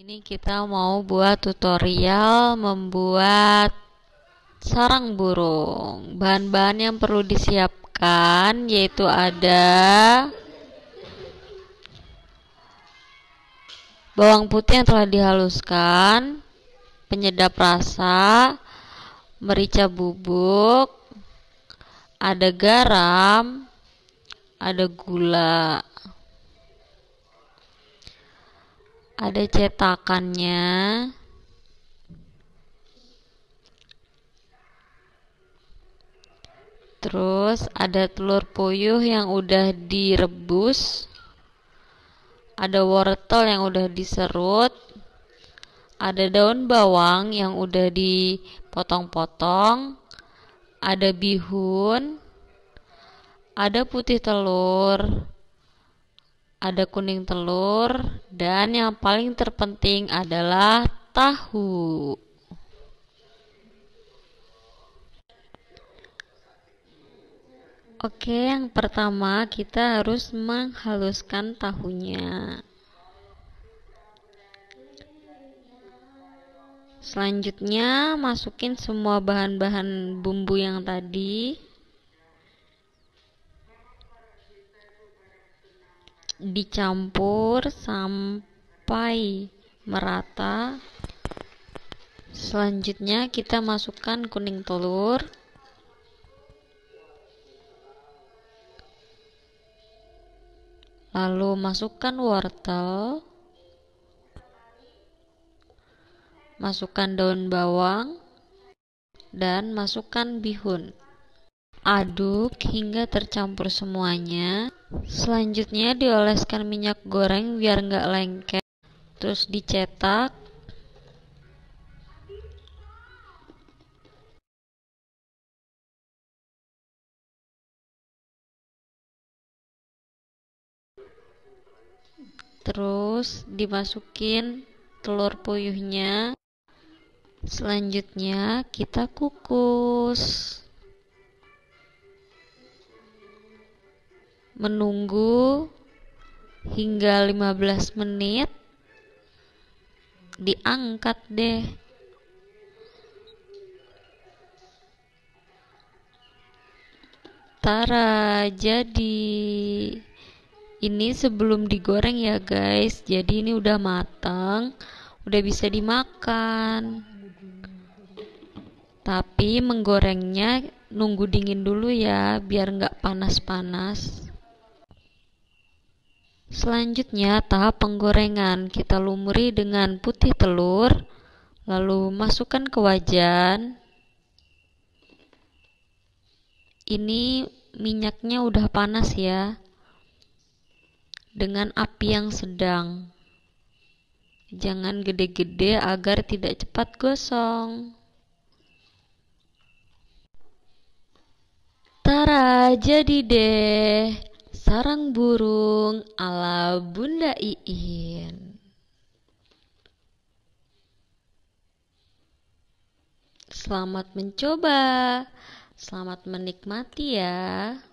Ini kita mau buat tutorial membuat sarang burung. Bahan-bahan yang perlu disiapkan yaitu ada bawang putih yang telah dihaluskan, penyedap rasa, merica bubuk, ada garam, ada gula ada cetakannya terus ada telur puyuh yang udah direbus ada wortel yang udah diserut ada daun bawang yang udah dipotong-potong ada bihun ada putih telur ada kuning telur, dan yang paling terpenting adalah tahu. Oke, yang pertama kita harus menghaluskan tahunya. Selanjutnya, masukin semua bahan-bahan bumbu yang tadi. dicampur sampai merata selanjutnya kita masukkan kuning telur lalu masukkan wortel masukkan daun bawang dan masukkan bihun Aduk hingga tercampur semuanya. Selanjutnya dioleskan minyak goreng biar nggak lengket. Terus dicetak. Terus dimasukin telur puyuhnya. Selanjutnya kita kukus. menunggu hingga 15 menit diangkat deh Tara jadi ini sebelum digoreng ya guys jadi ini udah matang udah bisa dimakan tapi menggorengnya nunggu dingin dulu ya biar nggak panas-panas Selanjutnya, tahap penggorengan kita lumuri dengan putih telur, lalu masukkan ke wajan. Ini minyaknya udah panas ya, dengan api yang sedang. Jangan gede-gede agar tidak cepat gosong. Tara, jadi deh sarang burung ala Bunda Iin. Selamat mencoba, selamat menikmati ya.